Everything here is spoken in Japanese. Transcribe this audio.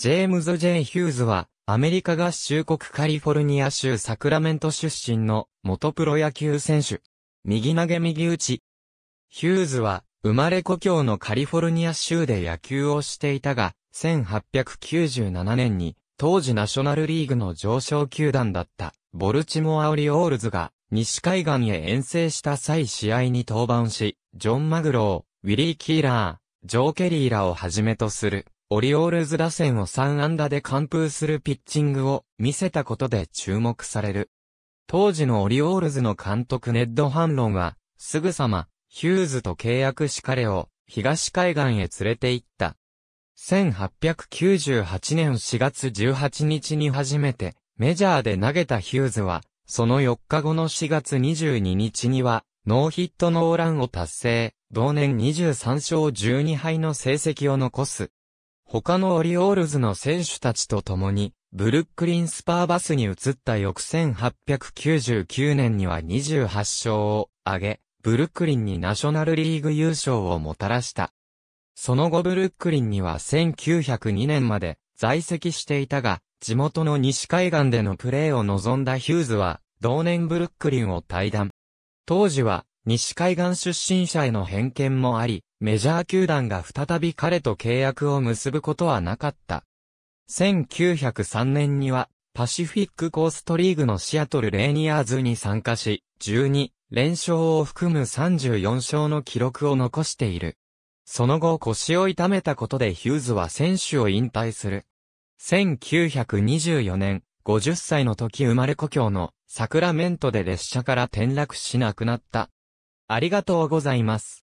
ジェームズ・ジェン・ヒューズは、アメリカ合衆国カリフォルニア州サクラメント出身の元プロ野球選手。右投げ右打ち。ヒューズは、生まれ故郷のカリフォルニア州で野球をしていたが、1897年に、当時ナショナルリーグの上昇球団だった、ボルチモア・オリオールズが、西海岸へ遠征した際試合に登板し、ジョン・マグロー、ウィリー・キーラー、ジョー・ケリーらをはじめとするオリオールズ打線を3安打で完封するピッチングを見せたことで注目される。当時のオリオールズの監督ネッド・ハンロンは、すぐさま、ヒューズと契約し彼を、東海岸へ連れて行った。1898年4月18日に初めて、メジャーで投げたヒューズは、その4日後の4月22日には、ノーヒットノーランを達成、同年23勝12敗の成績を残す。他のオリオールズの選手たちと共に、ブルックリンスパーバスに移った翌1899年には28勝を挙げ、ブルックリンにナショナルリーグ優勝をもたらした。その後ブルックリンには1902年まで在籍していたが、地元の西海岸でのプレーを望んだヒューズは、同年ブルックリンを退団。当時は、西海岸出身者への偏見もあり、メジャー球団が再び彼と契約を結ぶことはなかった。1903年には、パシフィックコーストリーグのシアトルレーニアーズに参加し、12連勝を含む34勝の記録を残している。その後腰を痛めたことでヒューズは選手を引退する。1924年、50歳の時生まれ故郷のサクラメントで列車から転落し亡くなった。ありがとうございます。